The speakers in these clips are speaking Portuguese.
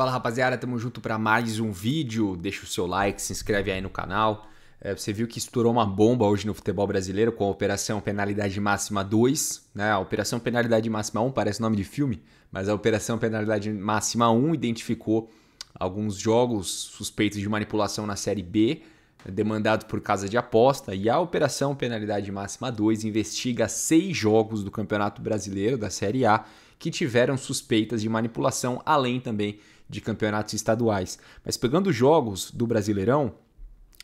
Fala rapaziada, tamo junto para mais um vídeo. Deixa o seu like, se inscreve aí no canal. É, você viu que estourou uma bomba hoje no futebol brasileiro com a Operação Penalidade Máxima 2, né? A Operação Penalidade Máxima 1 parece nome de filme, mas a Operação Penalidade Máxima 1 identificou alguns jogos suspeitos de manipulação na Série B, demandado por casa de aposta, e a Operação Penalidade Máxima 2 investiga seis jogos do Campeonato Brasileiro da Série A que tiveram suspeitas de manipulação, além também de campeonatos estaduais. Mas pegando jogos do Brasileirão,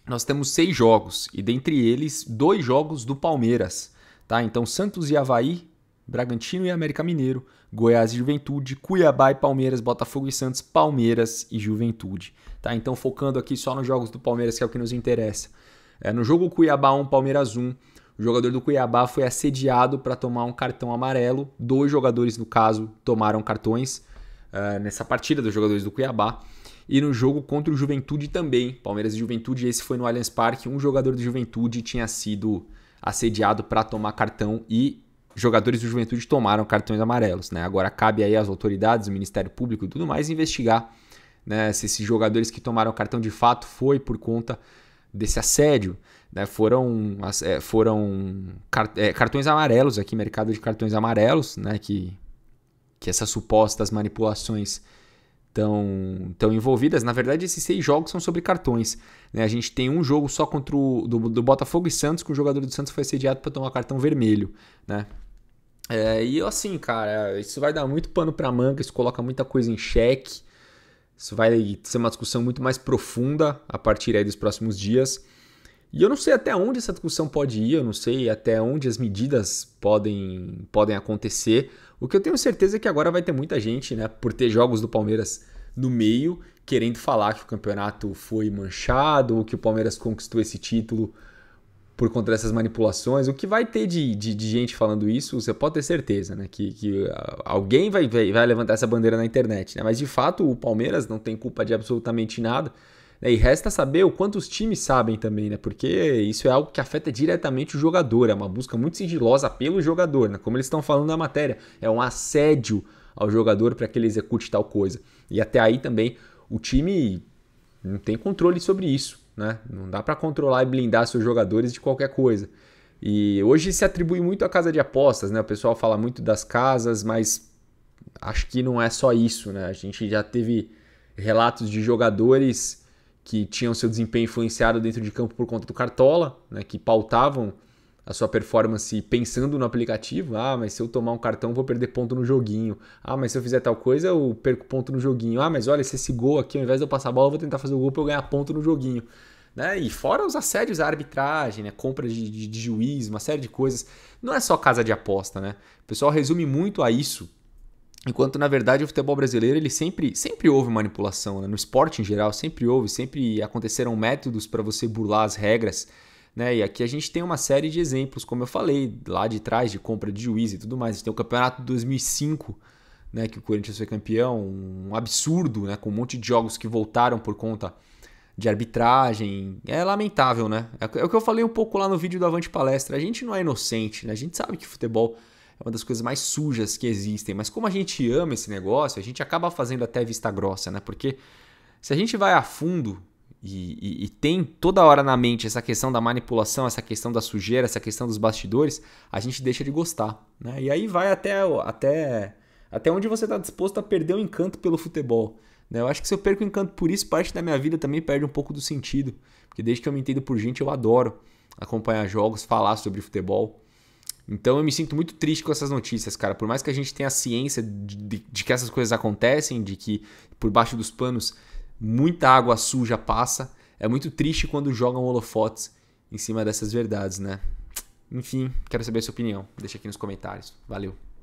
nós temos seis jogos, e dentre eles, dois jogos do Palmeiras. Tá? Então, Santos e Havaí, Bragantino e América Mineiro, Goiás e Juventude, Cuiabá e Palmeiras, Botafogo e Santos, Palmeiras e Juventude. Tá? Então, focando aqui só nos jogos do Palmeiras, que é o que nos interessa. É, no jogo Cuiabá 1, Palmeiras 1, o jogador do Cuiabá foi assediado para tomar um cartão amarelo. Dois jogadores, no caso, tomaram cartões. Ah, nessa partida dos jogadores do Cuiabá. E no jogo contra o Juventude também, Palmeiras e Juventude, esse foi no Allianz Parque. Um jogador do Juventude tinha sido assediado para tomar cartão e jogadores do Juventude tomaram cartões amarelos. Né? Agora cabe aí às autoridades, o Ministério Público e tudo mais investigar né, se esses jogadores que tomaram cartão de fato foi por conta desse assédio. Né, foram é, foram é, cartões amarelos aqui, mercado de cartões amarelos, né, que que essas supostas manipulações estão tão envolvidas. Na verdade, esses seis jogos são sobre cartões. Né? A gente tem um jogo só contra o do, do Botafogo e Santos, que o jogador do Santos foi sediado para tomar cartão vermelho. Né? É, e assim, cara, isso vai dar muito pano para manga, isso coloca muita coisa em xeque. Isso vai ser uma discussão muito mais profunda a partir aí dos próximos dias. E eu não sei até onde essa discussão pode ir, eu não sei até onde as medidas podem, podem acontecer. O que eu tenho certeza é que agora vai ter muita gente, né, por ter jogos do Palmeiras no meio, querendo falar que o campeonato foi manchado ou que o Palmeiras conquistou esse título por conta dessas manipulações. O que vai ter de, de, de gente falando isso, você pode ter certeza, né? Que, que ah, alguém vai, vai, vai levantar essa bandeira na internet, né? Mas de fato o Palmeiras não tem culpa de absolutamente nada. Né, e resta saber o quanto os times sabem também, né? Porque isso é algo que afeta diretamente o jogador, é uma busca muito sigilosa pelo jogador, né? Como eles estão falando na matéria, é um assédio ao jogador para que ele execute tal coisa. E até aí também o time não tem controle sobre isso, né? Não dá para controlar e blindar seus jogadores de qualquer coisa. E hoje se atribui muito à casa de apostas, né? O pessoal fala muito das casas, mas acho que não é só isso, né? A gente já teve relatos de jogadores que tinham seu desempenho influenciado dentro de campo por conta do Cartola, né, que pautavam a sua performance pensando no aplicativo. Ah, mas se eu tomar um cartão, vou perder ponto no joguinho. Ah, mas se eu fizer tal coisa, eu perco ponto no joguinho. Ah, mas olha, se esse gol aqui, ao invés de eu passar a bola, eu vou tentar fazer o gol para eu ganhar ponto no joguinho. Né? E fora os assédios à arbitragem, né? compra de, de, de juiz, uma série de coisas. Não é só casa de aposta, né? O pessoal resume muito a isso Enquanto na verdade o futebol brasileiro ele sempre, sempre houve manipulação, né? no esporte em geral sempre houve, sempre aconteceram métodos para você burlar as regras, né? E aqui a gente tem uma série de exemplos, como eu falei lá de trás de compra de juiz e tudo mais. A gente tem o campeonato de 2005, né? Que o Corinthians foi campeão, um absurdo, né? Com um monte de jogos que voltaram por conta de arbitragem. É lamentável, né? É o que eu falei um pouco lá no vídeo da Avante Palestra. A gente não é inocente, né? A gente sabe que futebol é uma das coisas mais sujas que existem. Mas como a gente ama esse negócio, a gente acaba fazendo até vista grossa, né? Porque se a gente vai a fundo e, e, e, tem toda hora na mente essa questão da manipulação, essa questão da sujeira, essa questão dos bastidores, a gente deixa de gostar. Né? E aí vai até, até, até onde você está disposto a perder o encanto pelo futebol. Né? Eu acho que se eu perco o encanto por isso, parte da minha vida também perde um pouco do sentido. Porque desde que eu me entendo por gente, eu adoro acompanhar jogos, falar sobre futebol. Então eu me sinto muito triste com essas notícias, cara. Por mais que a gente tenha a ciência de, de, de que essas coisas acontecem, de que por baixo dos panos muita água suja passa, é muito triste quando jogam holofotes em cima dessas verdades, né? Enfim, quero saber a sua opinião. Deixa aqui nos comentários. Valeu!